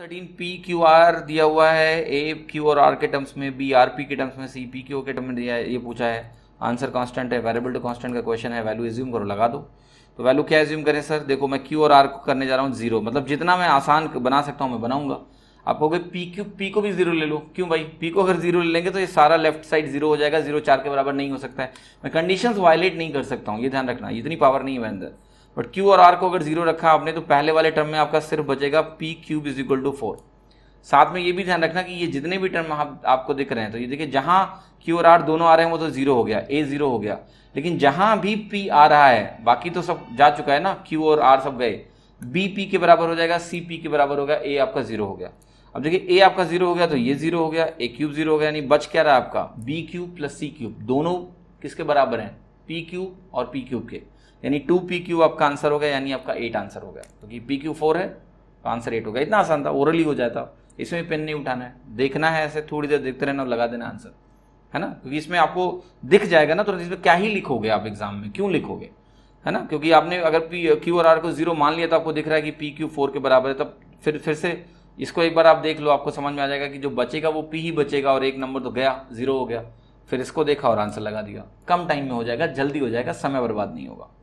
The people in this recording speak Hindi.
थर्टीन पी क्यू आर दिया हुआ है ए क्यू और आर के टर्म्स में बी आर पी के टर्म्स में सी पी क्यू के टर्म में दिया है ये पूछा है आंसर कांस्टेंट है वेरिएबल टू कांस्टेंट का क्वेश्चन है वैल्यू एज्यूम करो लगा दो तो वैल्यू क्या एज्यूम करें सर देखो मैं क्यू और आर को करने जा रहा हूँ जीरो मतलब जितना मैं आसान बना सकता हूँ मैं बनाऊंगा आप कहोगे पी क्यू पी को भी जीरो ले लो क्यों भाई पी को अगर जीरो ले लेंगे तो ये सारा लेफ्ट साइड जीरो हो जाएगा जीरो चार के बराबर नहीं हो सकता है मैं कंडीशन वायलेट नहीं कर सकता हूँ ये ध्यान रखना इतनी पावर नहीं है मेरे अंदर बट क्यू और आर को अगर जीरो रखा आपने तो पहले वाले टर्म में आपका सिर्फ बचेगा P cube is equal to four साथ में ये भी ध्यान रखना कि ये जितने भी टर्म आप, आपको दिख रहे हैं तो ये देखिए जहां क्यू और आर दोनों आ रहे हैं वो तो जीरो हो गया ए जीरो हो गया लेकिन जहां भी पी आ रहा है बाकी तो सब जा चुका है ना क्यू और आर सब गए बी पी के बराबर हो जाएगा सी पी के बराबर होगा ए आपका जीरो हो गया अब देखिए ए आपका जीरो हो गया तो ये जीरो हो गया ए क्यूब जीरो हो गया यानी बच क्या रहा है आपका B cube plus C cube दोनों किसके बराबर हैं पी क्यूब और पी क्यूब के यानी टू पी क्यू आपका आंसर हो गया यानी आपका एट आंसर हो गया क्योंकि पी क्यू फोर है तो आंसर एट हो गया इतना आसान था ओरली हो जाता इसमें पेन नहीं उठाना है देखना है ऐसे थोड़ी देर देखते रहना और लगा देना आंसर है ना क्योंकि इसमें आपको दिख जाएगा ना तो इसमें क्या ही लिखोगे आप एग्जाम में क्यों लिखोगे है ना क्योंकि आपने अगर पी क्यू और आर को जीरो मान लिया तो आपको दिख रहा है कि पी क्यू फोर के बराबर है तब फिर फिर से इसको एक बार आप देख लो आपको समझ में आ जाएगा कि जो बचेगा वो पी ही बचेगा और एक नंबर तो गया जीरो हो गया फिर इसको देखा और आंसर लगा दिया कम टाइम में हो जाएगा जल्दी हो जाएगा समय बर्बाद नहीं होगा